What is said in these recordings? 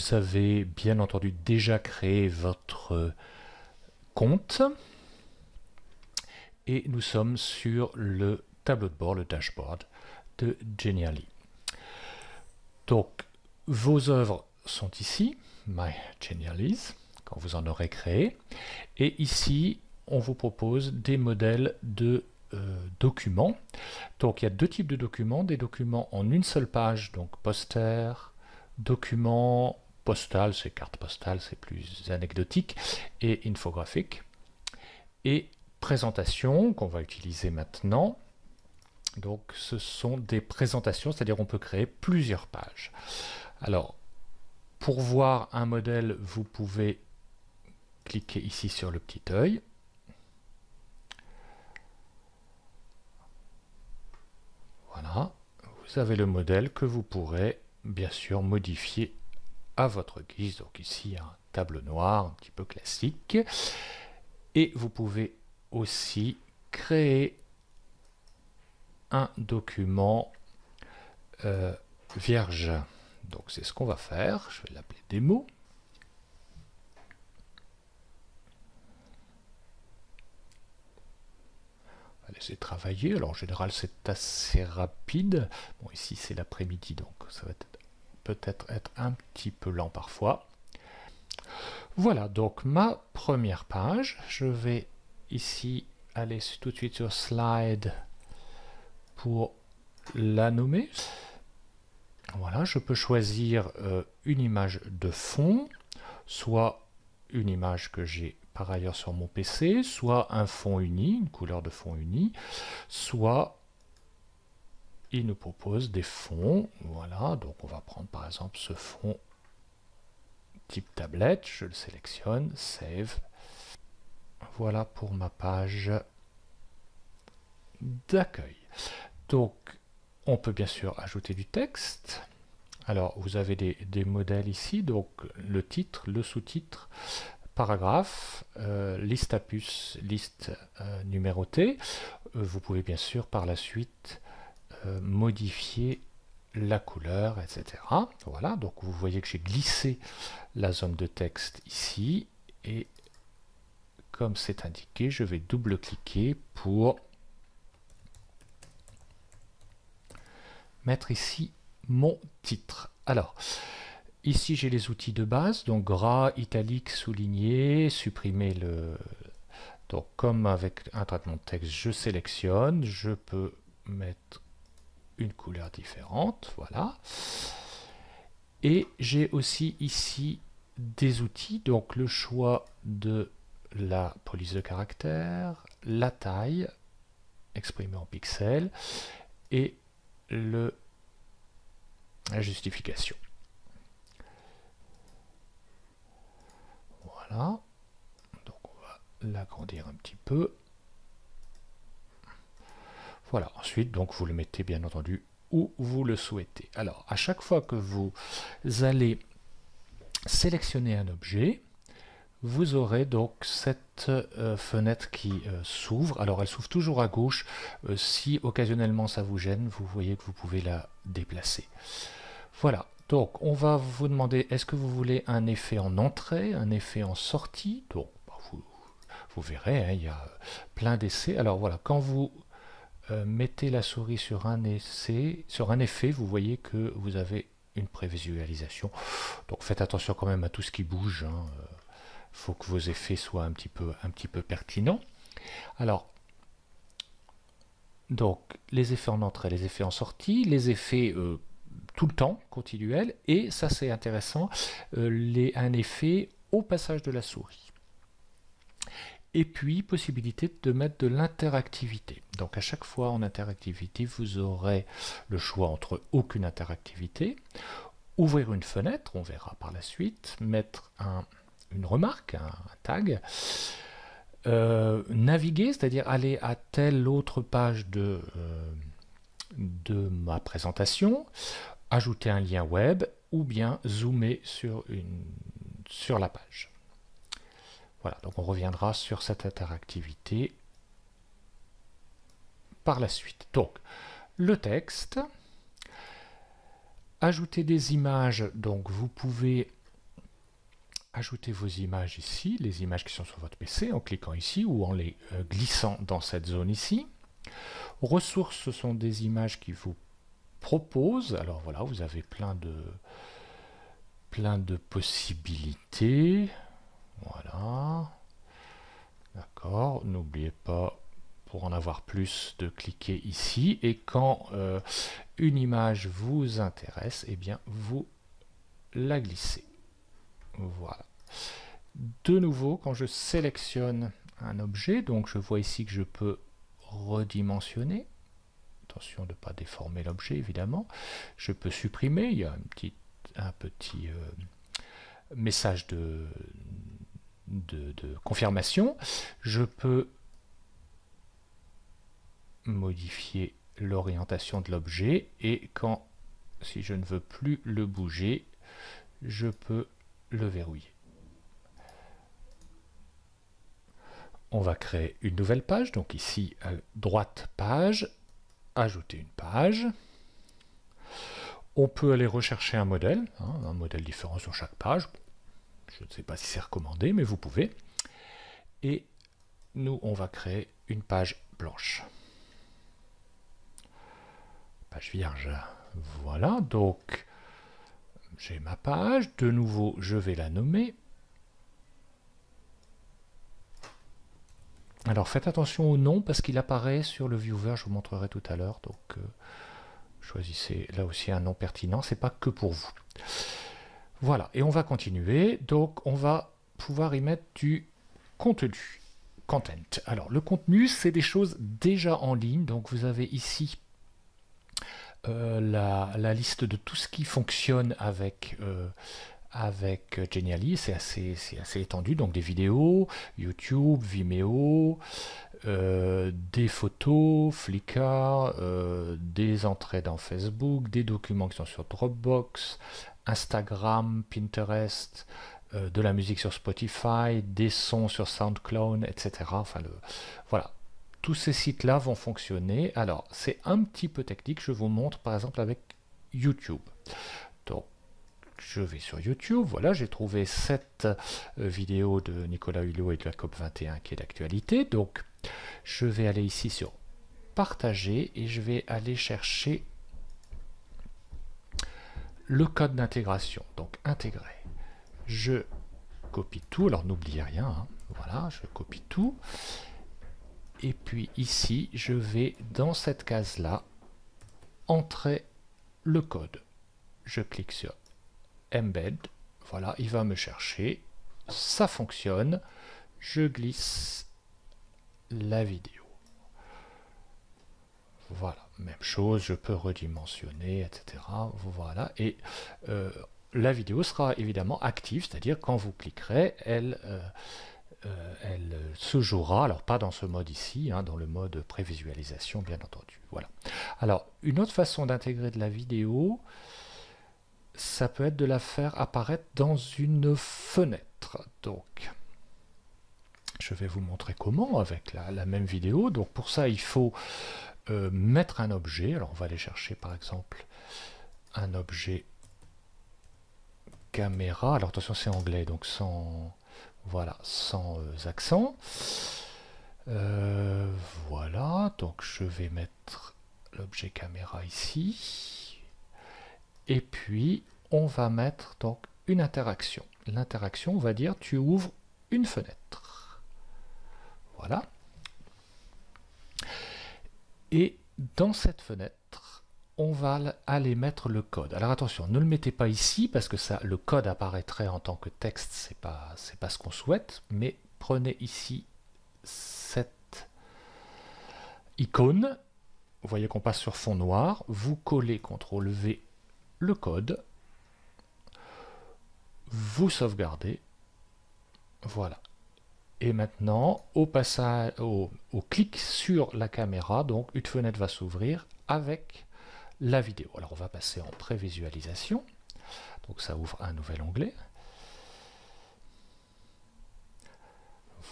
vous avez bien entendu déjà créé votre euh, compte. Et nous sommes sur le tableau de bord, le dashboard de Genially. Donc, vos œuvres sont ici, My Geniallys quand vous en aurez créé. Et ici, on vous propose des modèles de euh, documents. Donc il y a deux types de documents, des documents en une seule page, donc poster, document c'est carte postale, c'est plus anecdotique, et infographique. Et présentation, qu'on va utiliser maintenant. Donc ce sont des présentations, c'est-à-dire on peut créer plusieurs pages. Alors, pour voir un modèle, vous pouvez cliquer ici sur le petit œil. Voilà, vous avez le modèle que vous pourrez bien sûr modifier votre guise. Donc ici, un tableau noir un petit peu classique. Et vous pouvez aussi créer un document euh, vierge. Donc c'est ce qu'on va faire. Je vais l'appeler démo. On va laisser travailler. Alors en général c'est assez rapide. Bon ici c'est l'après-midi donc ça va être peut-être être un petit peu lent parfois. Voilà donc ma première page. Je vais ici aller tout de suite sur Slide pour la nommer. Voilà, je peux choisir euh, une image de fond, soit une image que j'ai par ailleurs sur mon PC, soit un fond uni, une couleur de fond uni, soit il nous propose des fonds. Voilà, donc on va prendre par exemple ce fond type tablette, je le sélectionne, save. Voilà pour ma page d'accueil. Donc, on peut bien sûr ajouter du texte. Alors, vous avez des, modèles ici, donc le titre, le sous-titre, paragraphe, euh, liste à puce, liste euh, numérotée. Euh, vous pouvez bien sûr par la suite euh, modifier la couleur, etc. Voilà, donc vous voyez que j'ai glissé la zone de texte ici, et comme c'est indiqué, je vais double-cliquer pour mettre ici mon titre. Alors, ici j'ai les outils de base, donc gras, italique, souligné, supprimer le... Donc comme avec un traitement de texte, je sélectionne, je peux mettre une couleur différente, voilà. Et j'ai aussi ici des outils, donc le choix de la police de caractère, la taille, exprimée en pixels, et le, la justification. Voilà. Donc on va l'agrandir un petit peu. Voilà, ensuite donc vous le mettez bien entendu où vous le souhaitez. Alors à chaque fois que vous allez sélectionner un objet, vous aurez donc cette euh, fenêtre qui euh, s'ouvre. Alors elle s'ouvre toujours à gauche. Euh, si occasionnellement ça vous gêne, vous voyez que vous pouvez la déplacer. Voilà, donc on va vous demander est-ce que vous voulez un effet en entrée, un effet en sortie Donc bah, vous, verrez, hein, il y a plein d'essais. Alors voilà, quand vous euh, mettez la souris sur un, essai, sur un effet, vous voyez que vous avez une prévisualisation. Donc faites attention quand même à tout ce qui bouge. Il hein. euh, faut que vos effets soient un petit peu, un petit peu pertinents. Alors, donc les effets en entrée, les effets en sortie, les effets euh, tout le temps, continuel, et ça c'est intéressant, les, un effet au passage de la souris et puis possibilité de mettre de l'interactivité. Donc à chaque fois en interactivité, vous aurez le choix entre aucune interactivité, ouvrir une fenêtre, on verra par la suite, mettre une remarque, un, tag, euh, naviguer, c'est-à-dire aller à telle autre page euh, de, ma présentation, ajouter un lien web ou bien zoomer sur la page. Voilà, donc on reviendra sur cette interactivité par la suite. Donc, le texte, ajouter des images, donc vous pouvez ajouter vos images ici, les images qui sont sur votre PC, en cliquant ici ou en les euh, glissant dans cette zone ici. Ressources, ce sont des images qui vous proposent, alors voilà, vous avez plein de, plein de possibilités, voilà. D'accord. N'oubliez pas, pour en avoir plus, de cliquer ici. Et quand euh, une image vous intéresse, eh bien, vous la glissez. Voilà. De nouveau, quand je sélectionne un objet, donc je vois ici que je peux redimensionner. Attention de ne pas déformer l'objet, évidemment. Je peux supprimer. Il y a un petit euh, message de de, confirmation. Je peux modifier l'orientation de l'objet et quand, si je ne veux plus le bouger, je peux le verrouiller. On va créer une nouvelle page, donc ici à euh, droite page, ajouter une page. On peut aller rechercher un modèle, hein, un modèle différent sur chaque page. Je ne sais pas si c'est recommandé, mais vous pouvez. Et nous, on va créer une page blanche. Page vierge. Voilà, donc j'ai ma page. De nouveau, je vais la nommer. Alors faites attention au nom parce qu'il apparaît sur le viewer, je vous montrerai tout à l'heure. Donc euh, choisissez là aussi un nom pertinent, c'est pas que pour vous. Voilà, et on va continuer. Donc, on va pouvoir y mettre du contenu. Content. Alors, le contenu, c'est des choses déjà en ligne. Donc, vous avez ici euh, la, liste de tout ce qui fonctionne avec... Euh, avec euh, Geniali, c'est assez, assez étendu, donc des vidéos, YouTube, Vimeo, des photos, Flickr, des entrées dans Facebook, des documents qui sont sur Dropbox, Instagram, Pinterest, euh, de la musique sur Spotify, des sons sur SoundCloud, etc. voilà. Tous ces sites-là vont fonctionner. Alors, c'est un petit peu technique. Je vous montre par exemple avec YouTube. Donc, je vais sur YouTube, voilà, j'ai trouvé cette euh, vidéo de Nicolas Hulot et de la COP21 qui est d'actualité. Donc, je vais aller ici sur partager et je vais aller chercher le code d'intégration, donc intégrer, Je copie tout, alors n'oubliez rien, hein. voilà, je copie tout. Et puis ici, je vais dans cette case-là, entrer le code. Je clique sur Embed, voilà, il va me chercher, ça fonctionne, je glisse la vidéo. Voilà, même chose, je peux redimensionner, etc. Voilà, et euh, la vidéo sera évidemment active, c'est-à-dire quand vous cliquerez, elle, euh, euh, se jouera, alors pas dans ce mode ici, hein, dans le mode prévisualisation bien entendu. Voilà. Alors, une autre façon d'intégrer de la vidéo, ça peut être de la faire apparaître dans une fenêtre. Donc, je vais vous montrer comment avec la même vidéo. Donc pour ça, il faut euh, mettre un objet. Alors on va aller chercher par exemple un objet caméra. Alors attention c'est anglais donc sans voilà sans euh, accent. Euh, voilà donc je vais mettre l'objet caméra ici et puis on va mettre donc une interaction. L'interaction on va dire tu ouvres une fenêtre. Voilà. Et dans cette fenêtre, on va aller mettre le code. Alors attention, ne le mettez pas ici parce que ça, le code apparaîtrait en tant que texte, c'est pas, pas ce qu'on souhaite, mais prenez ici cette icône. Vous voyez qu'on passe sur fond noir. Vous collez CTRL V le code. Vous sauvegardez. Voilà. Et maintenant, au, passage, au, clic sur la caméra, donc une fenêtre va s'ouvrir avec la vidéo. Alors on va passer en prévisualisation. Donc ça ouvre un nouvel onglet.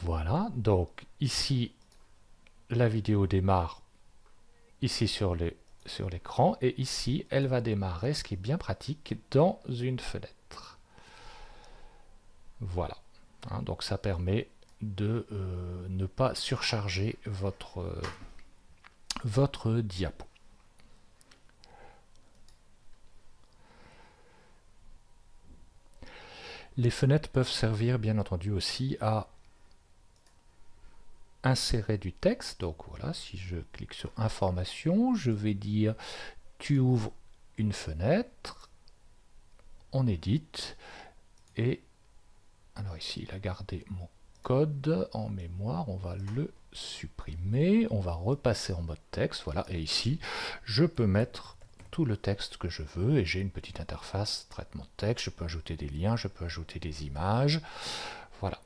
Voilà, donc ici la vidéo démarre ici sur l'écran sur et ici elle va démarrer, ce qui est bien pratique, dans une fenêtre. Voilà, hein, donc ça permet de euh, ne pas surcharger votre, euh, votre diapo. Les fenêtres peuvent servir bien entendu aussi à insérer du texte. Donc voilà, si je clique sur information, je vais dire tu ouvres une fenêtre, on édite, et alors ici il a gardé mon en mémoire, on va le supprimer, on va repasser en mode texte, voilà, et ici, je peux mettre tout le texte que je veux, et j'ai une petite interface traitement de texte, je peux ajouter des liens, je peux ajouter des images, voilà.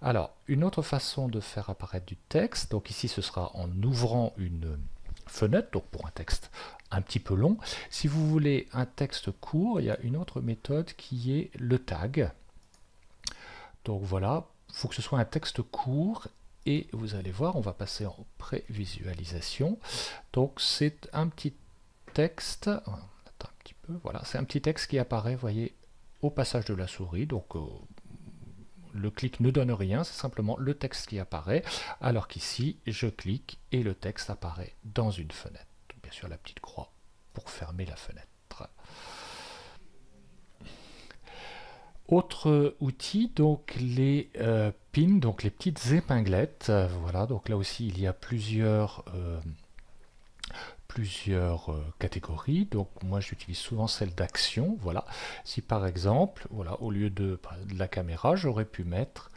Alors, une autre façon de faire apparaître du texte, donc ici ce sera en ouvrant une fenêtre, donc pour un texte un petit peu long. Si vous voulez un texte court, il y a une autre méthode qui est le tag. Donc voilà, il faut que ce soit un texte court et vous allez voir, on va passer en prévisualisation. Donc c'est un petit texte, un petit peu, voilà, c'est un petit texte qui apparaît, voyez, au passage de la souris. Donc euh, le clic ne donne rien, c'est simplement le texte qui apparaît, alors qu'ici, je clique et le texte apparaît dans une fenêtre. Bien sûr, la petite croix pour fermer la fenêtre. Autre outil, donc les euh, pins, donc les petites épinglettes. Euh, voilà, donc là aussi il y a plusieurs, euh, plusieurs catégories. Donc moi j'utilise souvent celle d'action. Voilà, si par exemple, voilà, au lieu de, bah, de la caméra, j'aurais pu mettre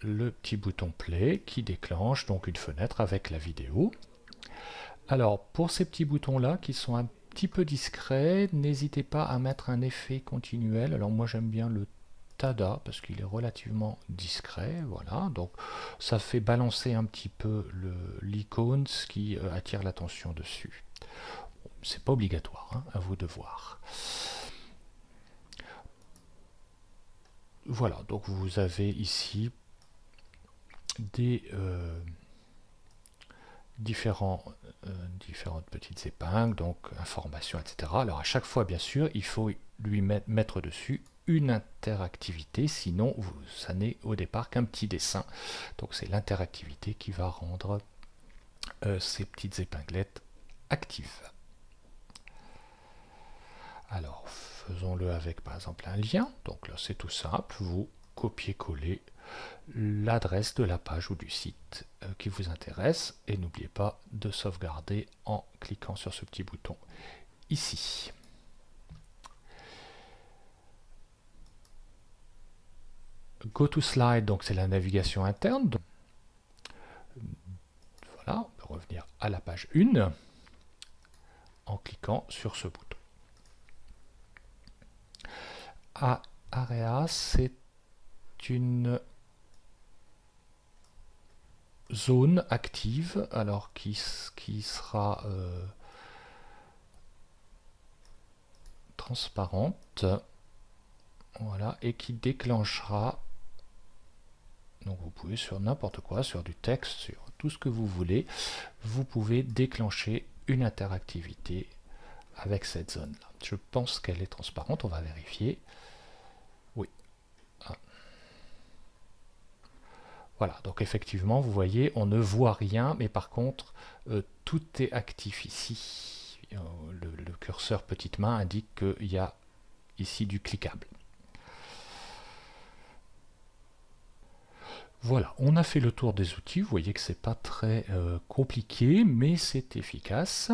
le petit bouton play qui déclenche donc une fenêtre avec la vidéo. Alors pour ces petits boutons là qui sont un petit peu discret. N'hésitez pas à mettre un effet continuel. Alors moi j'aime bien le Tada parce qu'il est relativement discret, voilà, donc ça fait balancer un petit peu l'icône, ce qui euh, attire l'attention dessus. C'est pas obligatoire, hein, à vous de voir. Voilà, donc vous avez ici des... Euh, différents, euh, différentes petites épingles, donc informations, etc. Alors à chaque fois, bien sûr, il faut lui mettre, mettre dessus une interactivité, sinon vous, ça n'est au départ qu'un petit dessin. Donc c'est l'interactivité qui va rendre euh, ces petites épinglettes actives. Alors faisons-le avec par exemple un lien. Donc là c'est tout simple, vous copier-coller l'adresse de la page ou du site euh, qui vous intéresse et n'oubliez pas de sauvegarder en cliquant sur ce petit bouton ici. Go to slide, donc c'est la navigation interne. Voilà, on peut revenir à la page 1 en cliquant sur ce bouton. Area, c'est une zone active, alors qui, sera euh, transparente, voilà, et qui déclenchera, donc vous pouvez sur n'importe quoi, sur du texte, sur tout ce que vous voulez, vous pouvez déclencher une interactivité avec cette zone-là. Je pense qu'elle est transparente, on va vérifier. Voilà, donc effectivement, vous voyez, on ne voit rien, mais par contre, euh, tout est actif ici. Euh, le, curseur petite main indique qu'il y a ici du cliquable. Voilà, on a fait le tour des outils, vous voyez que c'est pas très euh, compliqué, mais c'est efficace.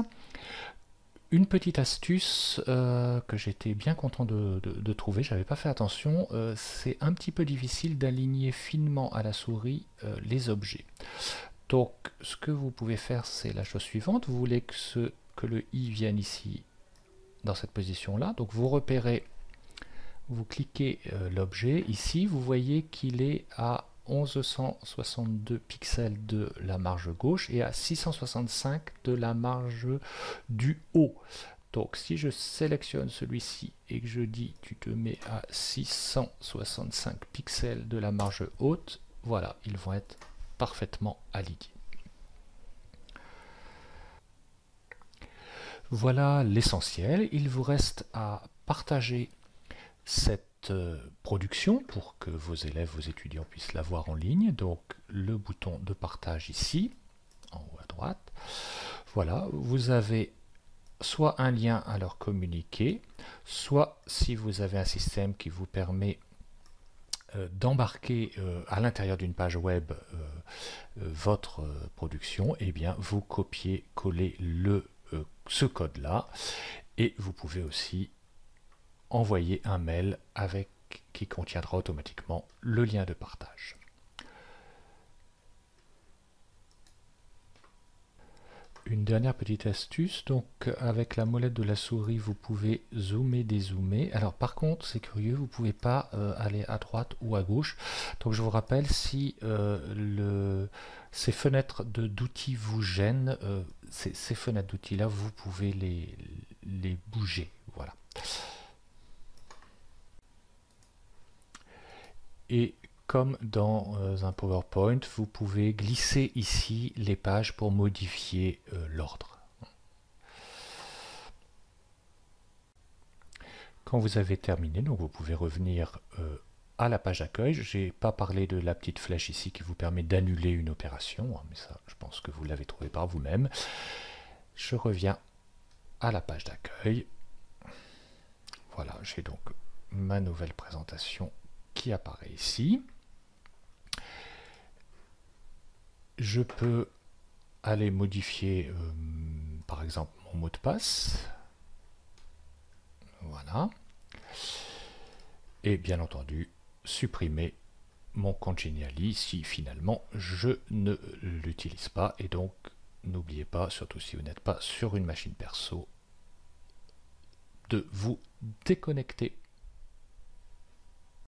Une petite astuce euh, que j'étais bien content de, trouver, j'avais pas fait attention, euh, c'est un petit peu difficile d'aligner finement à la souris euh, les objets. Donc ce que vous pouvez faire c'est la chose suivante, vous voulez que, ce, que le i vienne ici dans cette position là, donc vous repérez, vous cliquez l'objet, ici vous voyez qu'il est à 1162 pixels de la marge gauche et à 665 de la marge du haut. Donc si je sélectionne celui-ci et que je dis tu te mets à 665 pixels de la marge haute, voilà, ils vont être parfaitement alignés. Voilà l'essentiel. Il vous reste à partager cette euh, production pour que vos élèves, vos étudiants puissent la voir en ligne. Donc le bouton de partage ici, en haut à droite. Voilà, vous avez soit un lien à leur communiquer, soit si vous avez un système qui vous permet euh, d'embarquer euh, à l'intérieur d'une page web votre production, et eh bien vous copiez-collez le ce code là et vous pouvez aussi envoyer un mail avec, qui contiendra automatiquement le lien de partage. Une dernière petite astuce, donc avec la molette de la souris vous pouvez zoomer, dézoomer. Alors par contre c'est curieux, vous pouvez pas euh, aller à droite ou à gauche. Donc je vous rappelle si euh, le, ces fenêtres d'outils vous gênent, euh, ces, ces, fenêtres d'outils là vous pouvez les, les bouger. et comme dans euh, un PowerPoint, vous pouvez glisser ici les pages pour modifier euh, l'ordre. Quand vous avez terminé, donc vous pouvez revenir euh, à la page d'accueil. Je n'ai pas parlé de la petite flèche ici qui vous permet d'annuler une opération, hein, mais ça je pense que vous l'avez trouvé par vous-même. Je reviens à la page d'accueil. Voilà, j'ai donc ma nouvelle présentation apparaît ici. Je peux aller modifier euh, par exemple mon mot de passe. Voilà. Et bien entendu, supprimer mon compte Geniali si finalement je ne l'utilise pas. Et donc, n'oubliez pas, surtout si vous n'êtes pas sur une machine perso, de vous déconnecter